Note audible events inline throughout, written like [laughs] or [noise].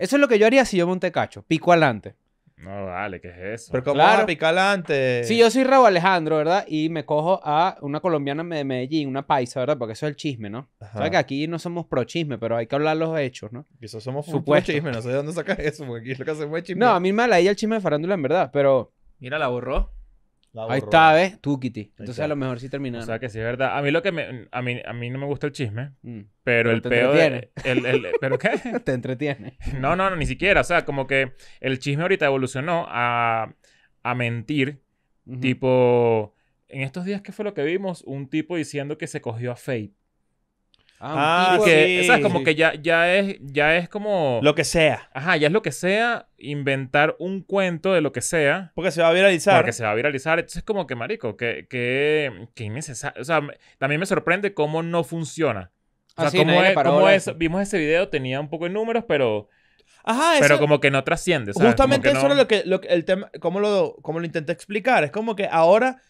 Eso es lo que yo haría si yo monté cacho. Pico alante. No, vale, ¿qué es eso? Pero ¿cómo Claro. vas a Si yo soy Raúl Alejandro, ¿verdad? Y me cojo a una colombiana de Medellín, una paisa, ¿verdad? Porque eso es el chisme, ¿no? Ajá. Sabes que aquí no somos pro chisme, pero hay que hablar los hechos, ¿no? Y eso somos Supuesto. chisme. No sé de dónde sacas eso, porque aquí lo que hacemos es chisme. No, a mí me la el chisme de farándula, en verdad, pero... Mira, la borró. Ahí está, ¿ves? Tú, Entonces a lo mejor sí terminaron. O sea que sí es verdad. A mí lo que me, a mí, a mí no me gusta el chisme, mm. pero, el peor ¿Pero qué? [laughs] te entretiene. No, no, ni siquiera. O sea, como que el chisme ahorita evolucionó a, a mentir. Tipo, en estos días, ¿qué fue lo que vimos? Un tipo diciendo que se cogió a Faith. Ah, ah que, es Como que ya, ya, es, ya es como... Lo que sea. Ajá, ya es lo que sea inventar un cuento de lo que sea. Porque se va a viralizar. Porque se va a viralizar. Entonces es como que, marico, que, que, innecesario. O sea, también me sorprende cómo no funciona. O sea, ah, cómo, es, cómo es, vimos ese video, tenía un poco de números, pero... Ajá, Pero como que no trasciende, ¿sabes? Justamente eso es lo que, el tema, cómo lo, cómo lo intenté explicar. Es como que ahora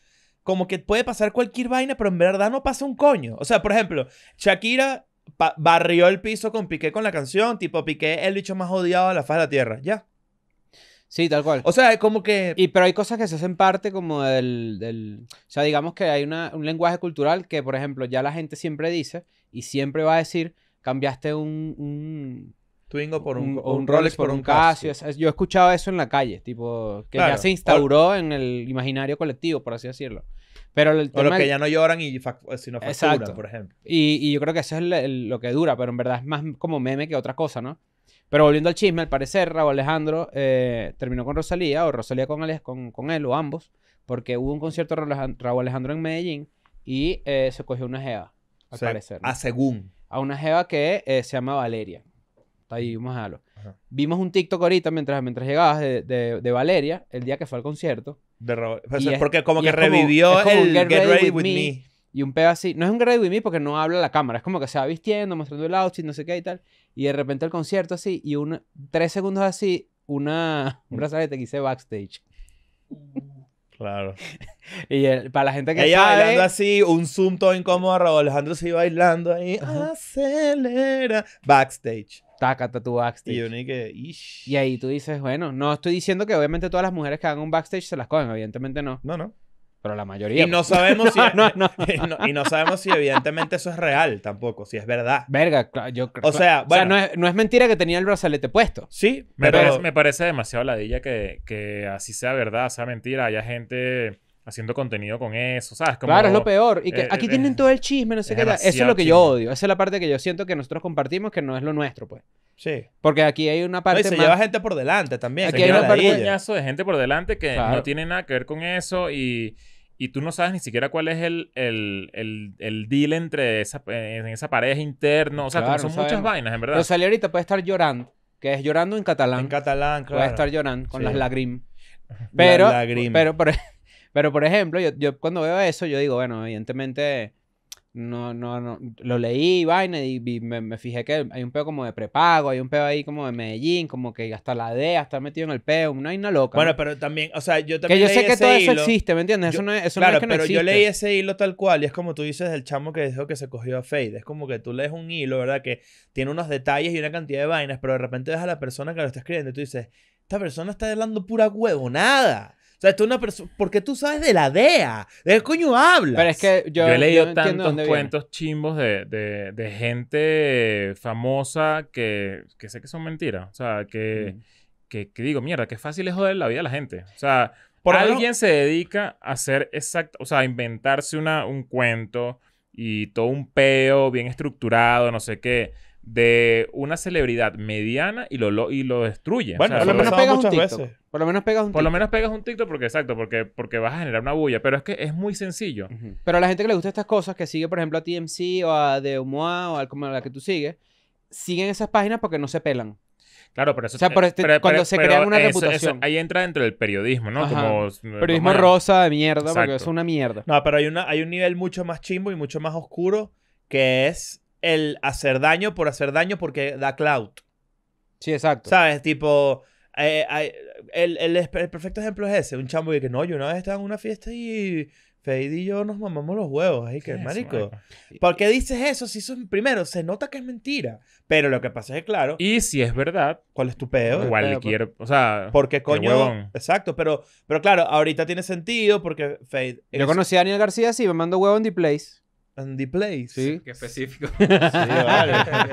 como que puede pasar cualquier vaina, pero en verdad no pasa un coño. O sea, por ejemplo, Shakira barrió el piso con Piqué con la canción, tipo Piqué el bicho más odiado de la faz de la tierra, ya. Sí, tal cual. O sea, es como que... Y pero hay cosas que se hacen parte como del... O sea, digamos que hay un lenguaje cultural que, por ejemplo, ya la gente siempre dice y siempre va a decir, cambiaste un... un Twingo por un, un, un Rolex por, un Casio. Yo he escuchado eso en la calle, tipo, que ya se instauró en el imaginario colectivo, por así decirlo. Pero el tema o los que ya no lloran y eh, si no facturan, exacto. por ejemplo. Y, y, yo creo que eso es lo que dura, pero en verdad es más como meme que otra cosa, ¿no? Pero volviendo al chisme, al parecer Raúl Alejandro eh, terminó con Rosalía o Rosalía con él, con, él o ambos, porque hubo un concierto de Raúl Alejandro en Medellín y eh, se cogió una jeva, al parecer. A según. A una jeva que se llama Valeria. ahí, vamos a Vimos un TikTok ahorita mientras, mientras llegabas de, de, de Valeria, el día que fue al concierto porque como que revivió el Get, Ready, With, me, Y un pedo así. No es un Get Ready With Me porque no habla la cámara. Es como que se va vistiendo, mostrando el outfit, no sé qué y tal. Y de repente el concierto así. Y un, tres segundos así, una, un brazalete que hice backstage. Uh. Claro. [laughs] y el, para la gente que Ella bailando así, un zoom todo incómodo, Raúl Alejandro iba bailando ahí. Acelera. Backstage. Tácate tu backstage. Y, uno que, y ahí tú dices, bueno, no estoy diciendo que obviamente todas las mujeres que hagan un backstage se las cogen, evidentemente no. No, no. Pero la mayoría. Y no pues. sabemos si. [laughs] [laughs] Y, no, sabemos si, evidentemente, eso es real tampoco, si es verdad. Verga, yo creo. O sea, bueno. O sea, no, es, mentira que tenía el brazalete puesto. Sí, me pero. Parece, me parece demasiado ladilla que, que así sea verdad, sea mentira, haya gente haciendo contenido con eso, ¿sabes? claro, es lo peor. Y que eh, aquí eh, tienen todo el chisme, no sé qué. Eso es lo que yo odio. Esa es la parte que yo siento que nosotros compartimos que no es lo nuestro, pues. Sí. Porque aquí hay una parte. y se lleva gente por delante también. Aquí hay una parte. Un de gente por delante que no tiene nada que ver con eso y, y tú no sabes ni siquiera cuál es el, el, el, el deal entre esa, en esa pareja interna. O sea, son muchas vainas, en verdad. Pero salió ahorita, puede estar llorando. Que es llorando en catalán. En catalán, claro. Puede estar llorando con las lagrimas. Pero, pero, pero, pero, por ejemplo, yo, cuando veo eso, yo digo, bueno, evidentemente no, no, no, lo leí, vaina, y, me, fijé que hay un peo como de prepago, hay un peo ahí como de Medellín, como que hasta la DEA está metido en el peo, una vaina loca. Bueno, pero también, o sea, yo también. Que yo sé que todo eso existe, ¿me entiendes? eso no es, claro, no es que pero yo leí ese hilo tal cual, y es como tú dices del chamo que dijo que se cogió a Fade. Es como que tú lees un hilo, ¿verdad? Que tiene unos detalles y una cantidad de vainas, pero de repente ves a la persona que lo está escribiendo y tú dices, esta persona está hablando pura huevonada. O sea, tú una persona. qué tú sabes de la DEA. ¿De qué coño hablas? Pero es que yo. he leído tantos cuentos chimbos de, gente famosa que, sé que son mentiras. O sea, mm. que, digo, mierda, qué fácil es joder la vida a la gente. O sea, Por alguien se dedica a hacer exacto. O sea, a inventarse una, un cuento y todo un peo bien estructurado, no sé qué de una celebridad mediana y lo, y lo destruye. Bueno, por, lo menos pegas un TikTok. por lo menos pegas un TikTok. Por lo menos pegas un TikTok porque, exacto, porque, porque vas a generar una bulla. Pero es que es muy sencillo. Pero a la gente que le gusta estas cosas, que sigue, por ejemplo, a TMC o a The o a la que tú sigues, siguen esas páginas porque no se pelan. Claro, pero eso... O sea, este, cuando se crea una reputación. ahí entra dentro del periodismo, ¿no? periodismo rosa de mierda, porque es una mierda. No, pero hay, una, hay un nivel mucho más chimbo y mucho más oscuro que es el hacer daño por hacer daño porque da clout. Sí, exacto. ¿Sabes? Tipo, eh, el, el, el, perfecto ejemplo es ese. Un chamo que no, yo una vez estaba en una fiesta y Fade y yo nos mamamos los huevos. ahí qué, marico. ¿Por qué dices eso? Si eso, primero, se nota que es mentira. Pero lo que pasa es que, claro. Y si es verdad. ¿Cuál es tu pedo? Cualquier. O sea. Porque coño. Exacto, pero, pero claro, ahorita tiene sentido porque Fade. Yo conocí a Daniel García, sí, me mandó huevo en The Place. Andy the Sí. Qué específico. sí, vale. [laughs]